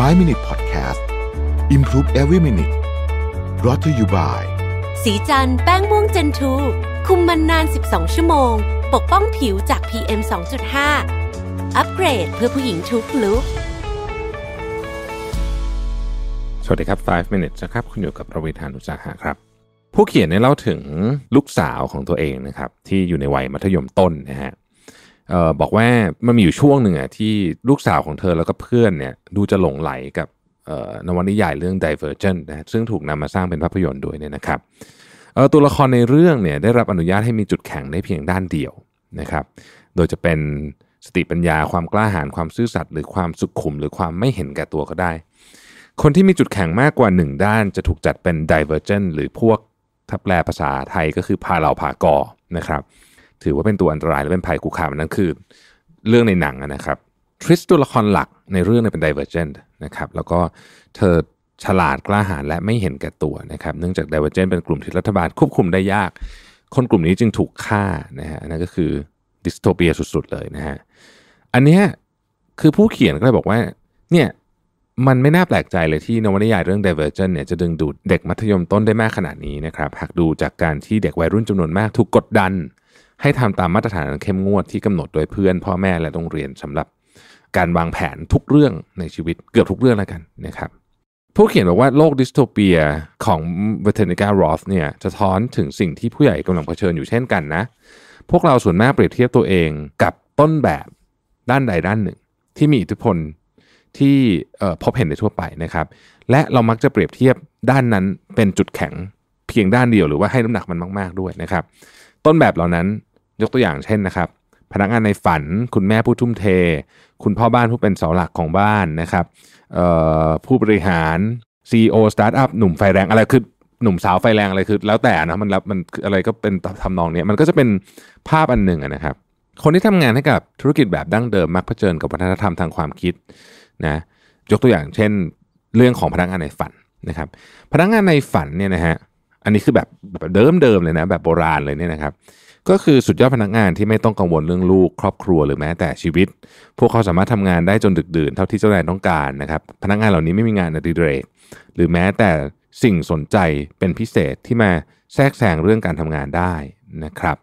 5 Minute Podcast Improve Every Minute รอ t ธออยู่บ่ายสีจันแป้งม่วงเจนทู คุมมันนาน 12 ชั่วโมง ปกป้องผิวจาก PM 2.5 อัปเกรดเพื่อผู้หญิงทุกลุกสวัสดีครับ 5 m i n u t e นะครับคุณอยู่กับประวิธานอุตสาหะครับ ผู้เขียนได้เล่าถึงลูกสาวของตัวเองนะครับ ที่อยู่ในวัยมัธยมต้นนะฮะออบอกว่ามันมีอยู่ช่วงหนึ่งอ่ะที่ลูกสาวของเธอแล้วก็เพื่อนเนี่ยดูจะหลงไหลกับนวนิยายเรื่อง Divergent นะซึ่งถูกนำมาสร้างเป็นภาพยนตร์ด้วยเนี่ยนะครับตัวละครในเรื่องเนี่ยได้รับอนุญาตให้มีจุดแข็งได้เพียงด้านเดียวนะครับโดยจะเป็นสติปัญญาความกล้าหาญความซื่อสัตย์หรือความสุขุมหรือความไม่เห็นแก่ตัวก็ได้ คนที่มีจุดแข็งมากกว่า 1 ด้านจะถูกจัดเป็น Divergent หรือพวกทับแปลภาษาไทยก็คือพาเหล่าพากอนะครับถือว่าเป็นตัวอันตรายและเป็นภัยคุกคามนั่นคือเรื่องในหนังนะครับทริสตัวละครหลักในเรื่องเป็นไดเวอร์เจนต์นะครับแล้วก็เธอฉลาดกล้าหาญและไม่เห็นแก่ตัวนะครับเนื่องจากไดเวอร์เจนต์เป็นกลุ่มที่รัฐบาลควบคุมได้ยาก คนกลุ่มนี้จึงถูกฆ่านะฮะนั่นก็คือดิสโทเปียสุดๆเลยนะฮะอันนี้คือผู้เขียนก็เลยบอกว่าเนี่ยมันไม่น่าแปลกใจเลยที่นวนิยายเรื่อง Divergent เนี่ยจะดึงดูดเด็กมัธยมต้นได้มากขนาดนี้นะครับหากดูจากการที่เด็กวัยรุ่นจำนวนมากถูกกดดันให้ทำตามมาตรฐานเข้มงวดที่กำหนดโดยเพื่อนพ่อแม่และโรงเรียนสำหรับการวางแผนทุกเรื่องในชีวิตเกือบทุกเรื่องแล้วกันนะครับผู้เขียนบอกว่าโลกดิสโทเปียของเวเทนิการอเนี่ยจะท้อนถึงสิ่งที่ผู้ใหญ่กำลังเผชิญอยู่เช่นกันนะ พวกเราส่วนมากเปรียบเทียบตัวเองกับต้นแบบด้านใดด้านหนึ่ง ที่มีอิทธิพลที่พบเห็นในทั่วไปนะครับ และเรามักจะเปรียบเทียบด้านนั้น เป็นจุดแข็งเพียงด้านเดียวหรือว่าให้น้ำหนักมันมาก ๆด้วยนะครับ ต้นแบบเหล่านั้นยกตัวอย่างเช่นนะครับ พนักงานในฝันคุณแม่ผู้ทุ่มเท คุณพ่อบ้านผู้เป็นเสาหลักของบ้านนะครับผู้บริหาร CEO สตาร์ทอัพหนุ่มไฟแรง อะไรคือหนุ่มสาวไฟแรงอะไรคือแล้วแต่นะมันรับมันอะไรก็เป็นทำนองนี้ มันก็จะเป็นภาพอันหนึ่งนะครับ คนที่ทำงานให้กับธุรกิจแบบดั้งเดิมมักเผชิญกับวัฒนธรรมทางความคิดนะ ยกตัวอย่างเช่นเรื่องของพนักงานในฝันนะครับ พนักงานในฝันเนี่ยนะฮะอันนี้คือแบบแบบเดิมเดิมเลยนะแบบโบราณเลยเนี่ยนะครับก็คือสุดยอดพนักงานที่ไม่ต้องกังวลเรื่องลูกครอบครัวหรือแม้แต่ชีวิต พวกเขาสามารถทำงานได้จนดึกดื่นเท่าที่เจ้านายต้องการนะครับ พนักงานเหล่านี้ไม่มีงานอดิเรกหรือแม้แต่สิ่งสนใจเป็นพิเศษที่มาแทรกแซงเรื่องการทำงานได้นะครับ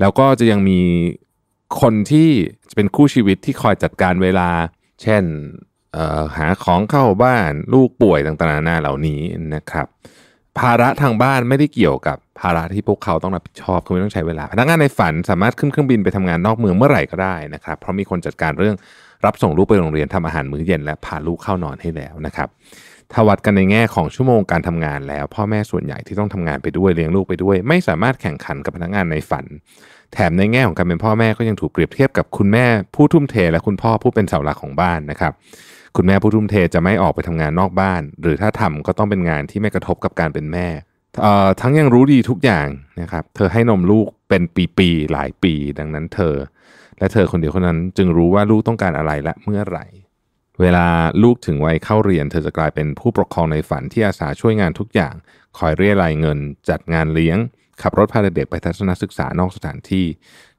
แล้วก็จะยังมีคนที่เป็นคู่ชีวิตที่คอยจัดการเวลา เช่นหาของเข้าบ้านลูกป่วยต่างๆนานาเหล่านี้นะครับ ภาระทางบ้านไม่ได้เกี่ยวกับภาระที่พวกเขาต้องรับผิดชอบคือไม่ต้องใช้เวลาพนักงานในฝัน สามารถขึ้นเครื่องบินไปทำงานนอกเมืองเมื่อไหร่ก็ได้นะครับเพราะมีคนจัดการเรื่องรับส่งลูกไปโรงเรียนทำอาหารมื้อเย็น และพาลูกเข้านอนให้แล้วนะครับถ้าวัดกันในแง่ของชั่วโมงการทำงานแล้ว พ่อแม่ส่วนใหญ่ที่ต้องทำงานไปด้วยเลี้ยงลูกไปด้วย ไม่สามารถแข่งขันกับพนักงานในฝัน แถมในแง่ของการเป็นพ่อแม่ก็ยังถูกเปรียบเทียบกับคุณแม่ผู้ทุ่มเทและคุณพ่อผู้เป็นเสาหลักของบ้านนะครับคุณแม่ผู้ทุ่มเทจะไม่ออกไปทำงานนอกบ้าน หรือถ้าทำก็ต้องเป็นงานที่ไม่กระทบกับการเป็นแม่ทั้งยังรู้ดีทุกอย่างนะครับเธอให้นมลูกเป็นปีๆหลายปีดังนั้น เธอ และเธอคนเดียวคนนั้นจึงรู้ว่าลูกต้องการอะไรและเมื่อไหร่ เวลาลูกถึงวัยเข้าเรียน เธอจะกลายเป็นผู้ปกครองในฝันที่อาสาช่วยงานทุกอย่าง คอยเรียรายเงินจัดงานเลี้ยงขับรถพาเด็กไปทัศนศึกษานอกสถานที่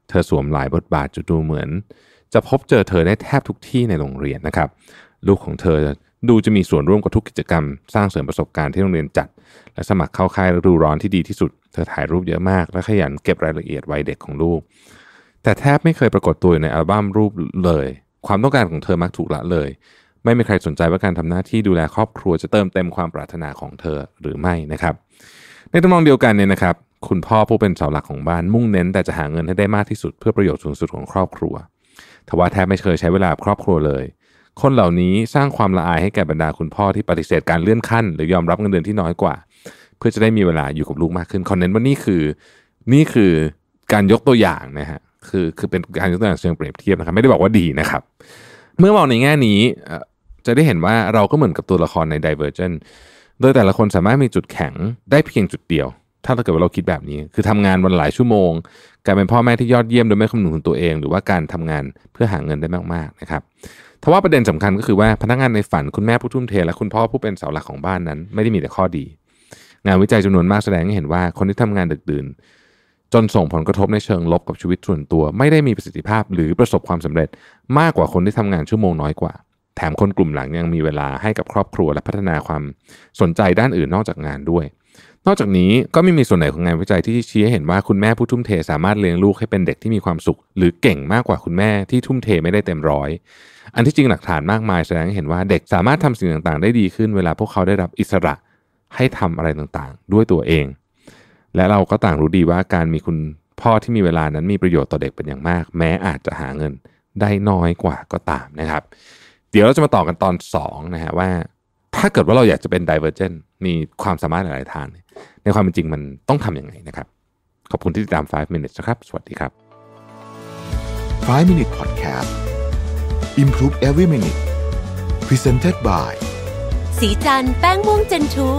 เธอสวมหลายบทบาทจนดูเหมือน จะพบเจอเธอได้แทบทุกที่ในโรงเรียนนะครับ ลูกของเธอดูจะมีส่วนร่วมกับทุกกิจกรรม สร้างเสริมประสบการณ์ที่โรงเรียนจัด และสมัครเข้าค่ายฤดูร้อนที่ดีที่สุด เธอถ่ายรูปเยอะมากและขยันเก็บรายละเอียดวัยเด็กของลูก แต่แทบไม่เคยปรากฏตัวในอัลบั้มรูปเลย ความต้องการของเธอมักถูกละเลย ไม่มีใครสนใจว่าการทำหน้าที่ดูแลครอบครัวจะเติมเต็มความปรารถนาของเธอหรือไม่นะครับในทำนองเดียวกันเนี่ยนะครับคุณพ่อผู้เป็นเสาหลักของบ้าน มุ่งเน้น แต่จะหาเงินให้ได้มากที่สุดเพื่อประโยชน์สูงสุดของครอบครัวทว่าแทบไม่เคยใช้เวลาครอบครัวเลยคนเหล่านี้สร้างความละอายให้แก่บรรดาคุณพ่อที่ปฏิเสธการเลื่อนขั้นหรือยอมรับเงินเดือนที่น้อยกว่า เพื่อจะได้มีเวลาอยู่กับลูกมากขึ้น คอนเนต์ว่านี่คือนี่คือการยกตัวอย่างนะฮะคือคือเป็นการยกตัวอย่างเชิงเปรียบเทียบนะครับไม่ได้บอกว่าดีนะครับเมื่อมองในแง่นี้จะได้เห็นว่าเราก็เหมือนกับตัวละครใน Divergent โดยแต่ละคนสามารถมีจุดแข็งได้เพียงจุดเดียวถ้าเกิดว่าเราคิดแบบนี้คือทำงานวันหลายชั่วโมงกลายเป็นพ่อแม่ที่ยอดเยี่ยมโดยไม่คำนึงถึงตัวเอง หรือว่าการทำงานเพื่อหาเงินได้มากๆนะครับทว่าประเด็นสำคัญก็คือว่าพนักงานในฝันคุณแม่ผู้ทุ่มเท และคุณพ่อผู้เป็นเสาหลักของบ้านนั้นไม่ได้มีแต่ข้อดี งานวิจัยจำนวนมากแสดงให้เห็นว่าคนที่ทำงานดึกดื่นจนส่งผลกระทบในเชิงลบกับชีวิตส่วนตัว ไม่ได้มีประสิทธิภาพหรือประสบความสำเร็จมากกว่าคนที่ทำงานชั่วโมงน้อยกว่าแถมคนกลุ่มหลังยังมีเวลาให้กับครอบครัวและพัฒนาความสนใจด้านอื่นนอกจากงานด้วยนอกจากนี้ก็ไม่มีส่วนไหนของงานวิจัยที่ชี้ให้เห็นว่าคุณแม่ผู้ทุ่มเทสามารถเลี้ยงลูกให้เป็นเด็กที่มีความสุข หรือเก่งมากกว่าคุณแม่ที่ทุ่มเทไม่ได้เต็มร้อย อันที่จริงหลักฐานมากมายแสดงให้เห็นว่าเด็กสามารถทำสิ่งต่างๆ ได้ดีขึ้นเวลาพวกเขาได้รับอิสระให้ทำอะไรต่างๆด้วยตัวเอง และเราก็ต่างรู้ดีว่าการมีคุณพ่อที่มีเวลานั้นมีประโยชน์ต่อเด็กเป็นอย่างมาก แม้อาจจะหาเงินได้น้อยกว่าก็ตามนะครับ เดี๋ยวเราจะมาต่อกันตอน2นะฮะว่าถ้าเกิดว่าเราอยากจะเป็น divergent มีความสามารถหลายทาง ในความเป็นจริงมันต้องทำยังไงนะครับ ขอบคุณที่ติดตาม5 minutes นะครับ สวัสดีครับ 5 minute podcast improve every minute presented by สีจันแป้งม่วงเจนทู